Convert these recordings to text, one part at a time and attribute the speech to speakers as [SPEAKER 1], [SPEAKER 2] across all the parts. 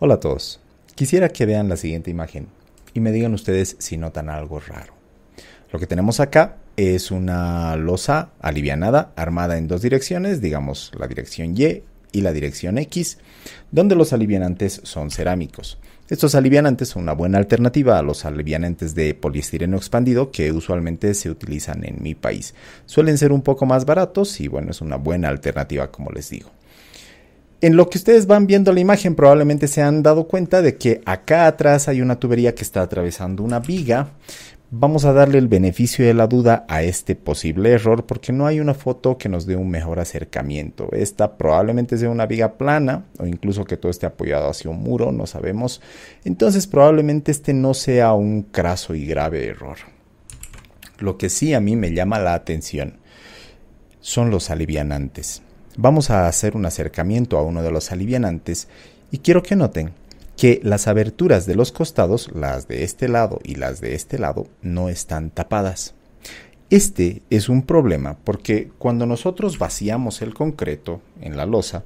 [SPEAKER 1] Hola a todos. Quisiera que vean la siguiente imagen y me digan ustedes si notan algo raro. Lo que tenemos acá es una losa alivianada armada en dos direcciones, digamos la dirección Y y la dirección X, donde los alivianantes son cerámicos. Estos alivianantes son una buena alternativa a los alivianantes de poliestireno expandido que usualmente se utilizan en mi país. Suelen ser un poco más baratos y bueno, es una buena alternativa como les digo. En lo que ustedes van viendo la imagen probablemente se han dado cuenta de que acá atrás hay una tubería que está atravesando una viga. Vamos a darle el beneficio de la duda a este posible error porque no hay una foto que nos dé un mejor acercamiento. Esta probablemente sea una viga plana o incluso que todo esté apoyado hacia un muro, no sabemos. Entonces probablemente este no sea un craso y grave error. Lo que sí a mí me llama la atención son los alivianantes vamos a hacer un acercamiento a uno de los alivianantes y quiero que noten que las aberturas de los costados, las de este lado y las de este lado, no están tapadas. Este es un problema porque cuando nosotros vaciamos el concreto en la losa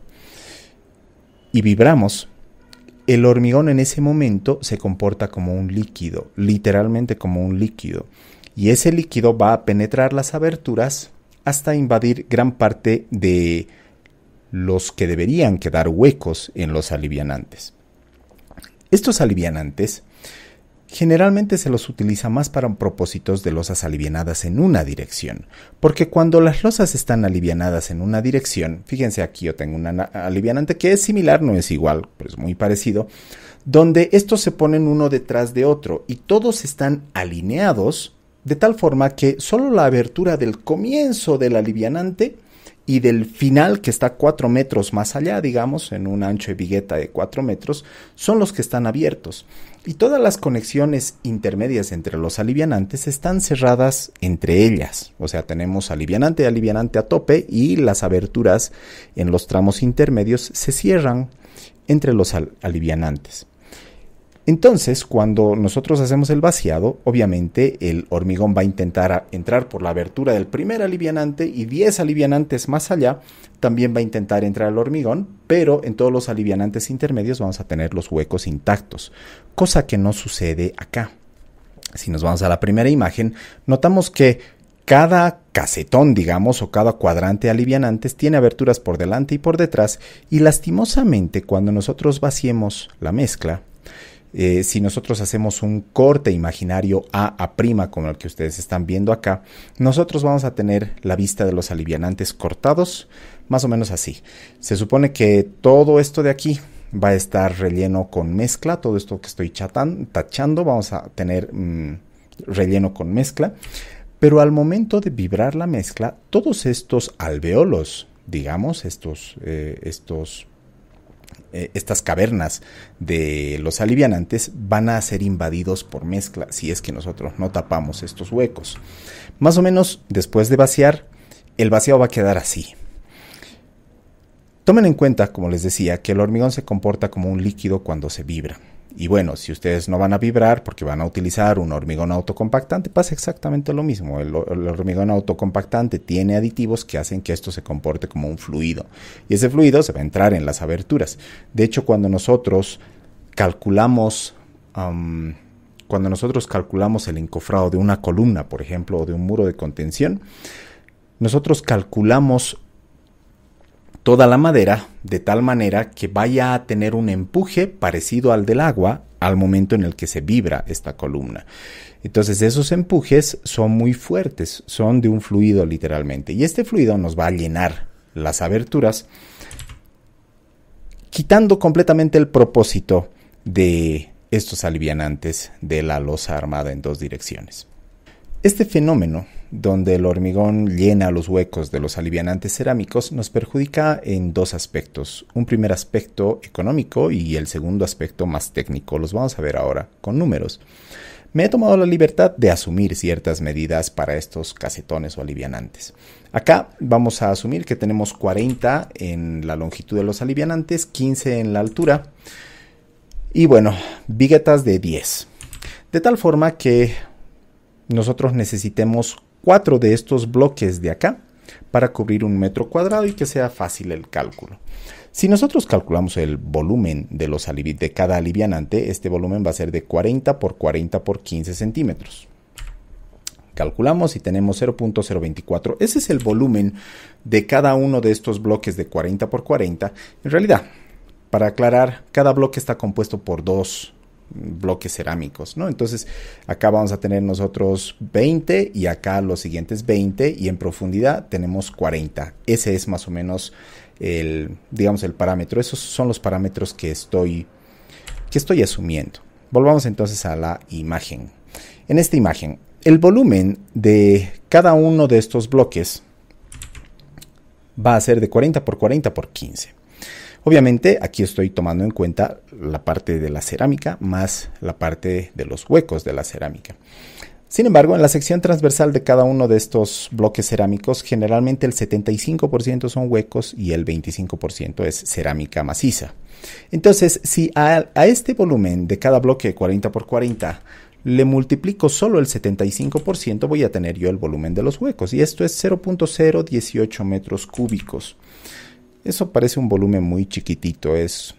[SPEAKER 1] y vibramos, el hormigón en ese momento se comporta como un líquido, literalmente como un líquido, y ese líquido va a penetrar las aberturas hasta invadir gran parte de los que deberían quedar huecos en los alivianantes. Estos alivianantes generalmente se los utiliza más para propósitos de losas alivianadas en una dirección, porque cuando las losas están alivianadas en una dirección, fíjense aquí yo tengo un alivianante que es similar, no es igual, pero es muy parecido, donde estos se ponen uno detrás de otro y todos están alineados de tal forma que solo la abertura del comienzo del alivianante y del final que está 4 metros más allá, digamos, en un ancho de vigueta de 4 metros, son los que están abiertos. Y todas las conexiones intermedias entre los alivianantes están cerradas entre ellas. O sea, tenemos alivianante y alivianante a tope y las aberturas en los tramos intermedios se cierran entre los alivianantes. Entonces, cuando nosotros hacemos el vaciado, obviamente el hormigón va a intentar entrar por la abertura del primer alivianante y 10 alivianantes más allá también va a intentar entrar el hormigón, pero en todos los alivianantes intermedios vamos a tener los huecos intactos, cosa que no sucede acá. Si nos vamos a la primera imagen, notamos que cada casetón, digamos, o cada cuadrante alivianantes tiene aberturas por delante y por detrás, y lastimosamente cuando nosotros vaciemos la mezcla, eh, si nosotros hacemos un corte imaginario A a prima como el que ustedes están viendo acá, nosotros vamos a tener la vista de los alivianantes cortados más o menos así. Se supone que todo esto de aquí va a estar relleno con mezcla, todo esto que estoy tachando vamos a tener mm, relleno con mezcla, pero al momento de vibrar la mezcla, todos estos alveolos, digamos, estos, eh, estos eh, estas cavernas de los alivianantes van a ser invadidos por mezcla si es que nosotros no tapamos estos huecos. Más o menos después de vaciar, el vaciado va a quedar así. Tomen en cuenta, como les decía, que el hormigón se comporta como un líquido cuando se vibra. Y bueno, si ustedes no van a vibrar porque van a utilizar un hormigón autocompactante, pasa exactamente lo mismo. El, hormigón autocompactante tiene aditivos que hacen que esto se comporte como un fluido. Y ese fluido se va a entrar en las aberturas. De hecho, cuando nosotros calculamos... cuando nosotros calculamos el encofrado de una columna, por ejemplo, o de un muro de contención, nosotros calculamos toda la madera de tal manera que vaya a tener un empuje parecido al del agua al momento en el que se vibra esta columna. Entonces esos empujes son muy fuertes, son de un fluido literalmente. Y este fluido nos va a llenar las aberturas, quitando completamente el propósito de estos alivianantes de la losa armada en dos direcciones. Este fenómeno, donde el hormigón llena los huecos de los alivianantes cerámicos, nos perjudica en dos aspectos. Un primer aspecto económico y el segundo aspecto más técnico. Los vamos a ver ahora con números. Me he tomado la libertad de asumir ciertas medidas para estos casetones o alivianantes. Acá vamos a asumir que tenemos 40 en la longitud de los alivianantes, 15 en la altura y bueno, viguetas de 10. De tal forma que nosotros necesitemos cuatro de estos bloques de acá para cubrir un metro cuadrado y que sea fácil el cálculo. Si nosotros calculamos el volumen de, los de cada alivianante, este volumen va a ser de 40 por 40 por 15 centímetros. Calculamos y tenemos 0.024. Ese es el volumen de cada uno de estos bloques de 40 por 40. En realidad, para aclarar, cada bloque está compuesto por dos bloques cerámicos, ¿no? Entonces, acá vamos a tener nosotros 20 y acá los siguientes 20 y en profundidad tenemos 40. Ese es más o menos el, digamos, el parámetro. Esos son los parámetros que estoy, que estoy asumiendo. Volvamos entonces a la imagen. En esta imagen, el volumen de cada uno de estos bloques va a ser de 40 por 40 por 15. Obviamente aquí estoy tomando en cuenta la parte de la cerámica más la parte de los huecos de la cerámica. Sin embargo, en la sección transversal de cada uno de estos bloques cerámicos, generalmente el 75% son huecos y el 25% es cerámica maciza. Entonces, si a, este volumen de cada bloque 40 por 40 le multiplico solo el 75%, voy a tener yo el volumen de los huecos, y esto es 0.018 metros cúbicos. Eso parece un volumen muy chiquitito, es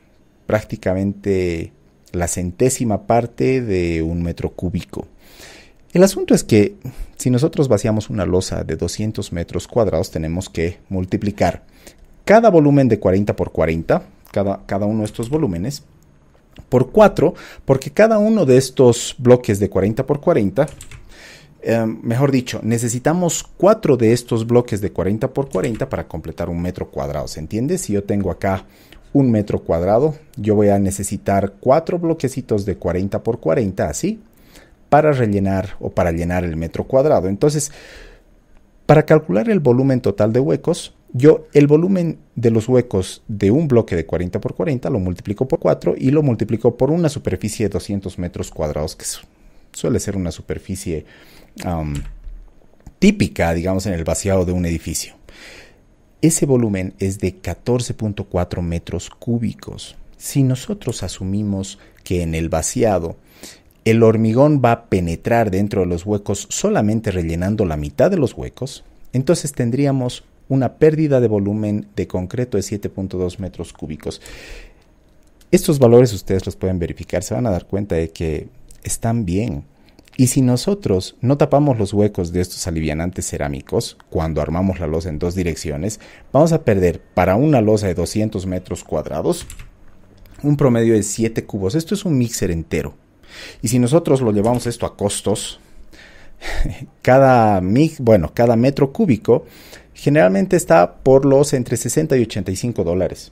[SPEAKER 1] prácticamente la centésima parte de un metro cúbico. El asunto es que si nosotros vaciamos una losa de 200 metros cuadrados tenemos que multiplicar cada volumen de 40 por 40, cada, cada uno de estos volúmenes, por 4, porque cada uno de estos bloques de 40 por 40 Em, mejor dicho, necesitamos cuatro de estos bloques de 40 por 40 para completar un metro cuadrado. ¿Se entiende? Si yo tengo acá un metro cuadrado, yo voy a necesitar cuatro bloquecitos de 40 por 40, así, para rellenar o para llenar el metro cuadrado. Entonces, para calcular el volumen total de huecos, yo el volumen de los huecos de un bloque de 40 por 40 lo multiplico por 4 y lo multiplico por una superficie de 200 metros cuadrados, que es suele ser una superficie típica, digamos, en el vaciado de un edificio. Ese volumen es de 14.4 metros cúbicos. Si nosotros asumimos que en el vaciado el hormigón va a penetrar dentro de los huecos solamente rellenando la mitad de los huecos, entonces tendríamos una pérdida de volumen de concreto de 7.2 metros cúbicos. Estos valores ustedes los pueden verificar, se van a dar cuenta de que están bien. Y si nosotros no tapamos los huecos de estos alivianantes cerámicos cuando armamos la losa en dos direcciones, vamos a perder para una losa de 200 metros cuadrados un promedio de 7 cubos. Esto es un mixer entero. Y si nosotros lo llevamos esto a costos, cada, bueno, cada metro cúbico generalmente está por los entre 60 y 85 dólares.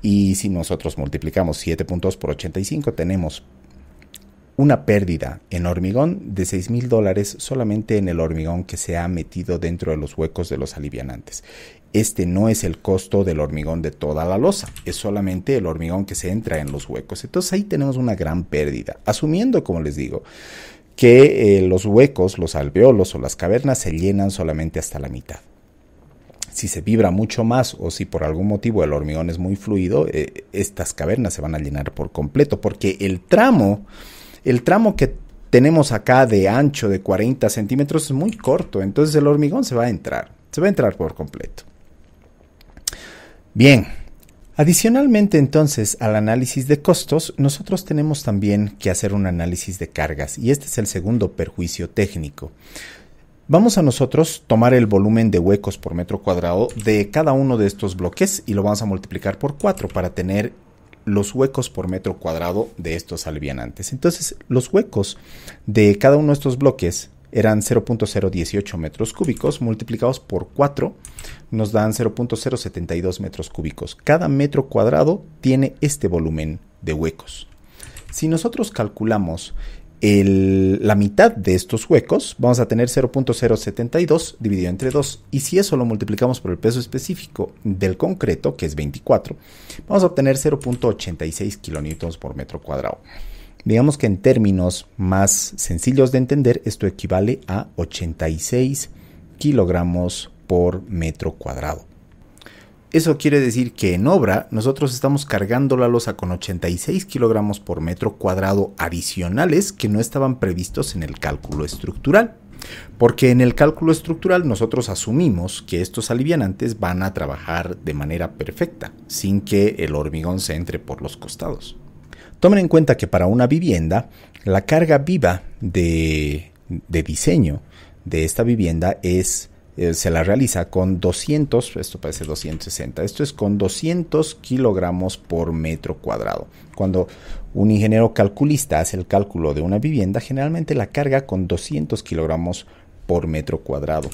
[SPEAKER 1] Y si nosotros multiplicamos 7 puntos por 85, tenemos una pérdida en hormigón de 6 mil dólares solamente en el hormigón que se ha metido dentro de los huecos de los alivianantes. Este no es el costo del hormigón de toda la losa, es solamente el hormigón que se entra en los huecos. Entonces ahí tenemos una gran pérdida, asumiendo, como les digo, que eh, los huecos, los alveolos o las cavernas se llenan solamente hasta la mitad. Si se vibra mucho más o si por algún motivo el hormigón es muy fluido, eh, estas cavernas se van a llenar por completo porque el tramo el tramo que tenemos acá de ancho de 40 centímetros es muy corto, entonces el hormigón se va a entrar, se va a entrar por completo. Bien, adicionalmente entonces al análisis de costos, nosotros tenemos también que hacer un análisis de cargas y este es el segundo perjuicio técnico. Vamos a nosotros tomar el volumen de huecos por metro cuadrado de cada uno de estos bloques y lo vamos a multiplicar por 4 para tener los huecos por metro cuadrado de estos alivianantes. Entonces, los huecos de cada uno de estos bloques eran 0.018 metros cúbicos, multiplicados por 4 nos dan 0.072 metros cúbicos. Cada metro cuadrado tiene este volumen de huecos. Si nosotros calculamos el, la mitad de estos huecos, vamos a tener 0.072 dividido entre 2. Y si eso lo multiplicamos por el peso específico del concreto, que es 24, vamos a obtener 0.86 kilonewtons por metro cuadrado. Digamos que en términos más sencillos de entender, esto equivale a 86 kilogramos por metro cuadrado. Eso quiere decir que en obra nosotros estamos cargando la losa con 86 kilogramos por metro cuadrado adicionales que no estaban previstos en el cálculo estructural. Porque en el cálculo estructural nosotros asumimos que estos alivianantes van a trabajar de manera perfecta, sin que el hormigón se entre por los costados. Tomen en cuenta que para una vivienda, la carga viva de, de diseño de esta vivienda es eh, se la realiza con 200, esto parece 260, esto es con 200 kilogramos por metro cuadrado. Cuando un ingeniero calculista hace el cálculo de una vivienda, generalmente la carga con 200 kilogramos por metro cuadrado.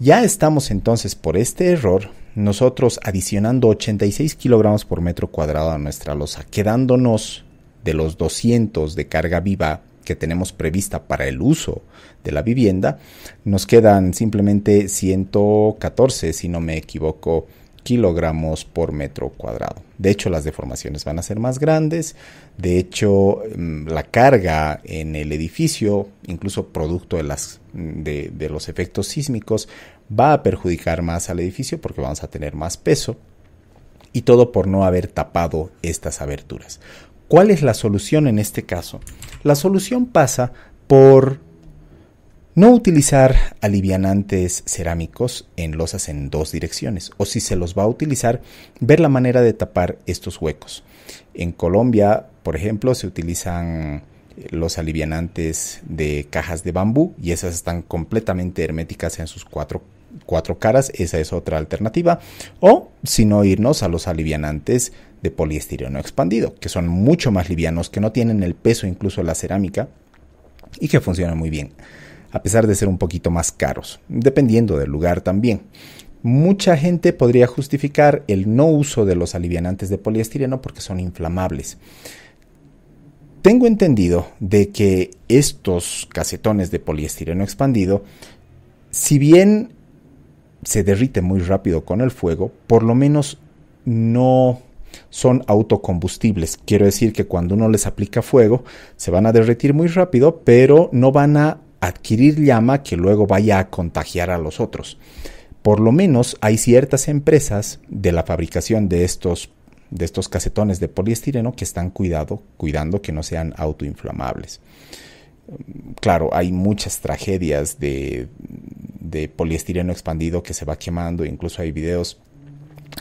[SPEAKER 1] Ya estamos entonces por este error nosotros adicionando 86 kilogramos por metro cuadrado a nuestra losa, quedándonos de los 200 de carga viva que tenemos prevista para el uso de la vivienda. Nos quedan simplemente 114, si no me equivoco, kilogramos por metro cuadrado. De hecho, las deformaciones van a ser más grandes. De hecho, mm, la carga en el edificio, incluso producto de, las, mm, de los efectos sísmicos, va a perjudicar más al edificio porque vamos a tener más peso. Y todo por no haber tapado estas aberturas. ¿Cuál es la solución en este caso? La solución pasa por no utilizar alivianantes cerámicos en losas en dos direcciones, o si se los va a utilizar, ver la manera de tapar estos huecos. En Colombia, por ejemplo, se utilizan los alivianantes de cajas de bambú y esas están completamente herméticas en sus cuatro, caras, esa es otra alternativa, o si no irnos a los alivianantes de poliestireno expandido, que son mucho más livianos, que no tienen el peso incluso de la cerámica y que funcionan muy bien a pesar de ser un poquito más caros, dependiendo del lugar también. Mucha gente podría justificar el no uso de los alivianantes de poliestireno porque son inflamables. Tengo entendido de que estos casetones de poliestireno expandido, si bien se derrite muy rápido con el fuego, por lo menos no son autocombustibles. Quiero decir que cuando uno les aplica fuego, se van a derretir muy rápido, pero no van a adquirir llama que luego vaya a contagiar a los otros. Por lo menos hay ciertas empresas de la fabricación de estos, de estos casetones de poliestireno que están cuidado, cuidando que no sean autoinflamables. Claro, hay muchas tragedias de, de poliestireno expandido que se va quemando, incluso hay videos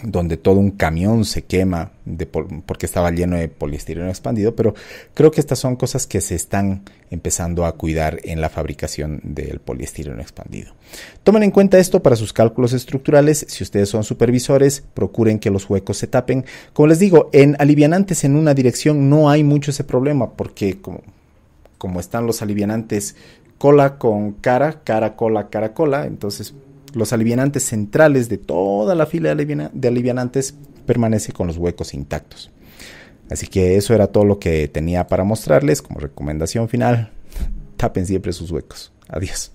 [SPEAKER 1] donde todo un camión se quema de porque estaba lleno de poliestireno expandido, pero creo que estas son cosas que se están empezando a cuidar en la fabricación del poliestireno expandido. Tomen en cuenta esto para sus cálculos estructurales, si ustedes son supervisores, procuren que los huecos se tapen. Como les digo, en alivianantes en una dirección no hay mucho ese problema, porque como, como están los alivianantes cola con cara, cara, cola, cara, cola, entonces los alivianantes centrales de toda la fila de, alivianantes permanece con los huecos intactos. Así que eso era todo lo que tenía para mostrarles como recomendación final. Tapen siempre sus huecos. Adiós.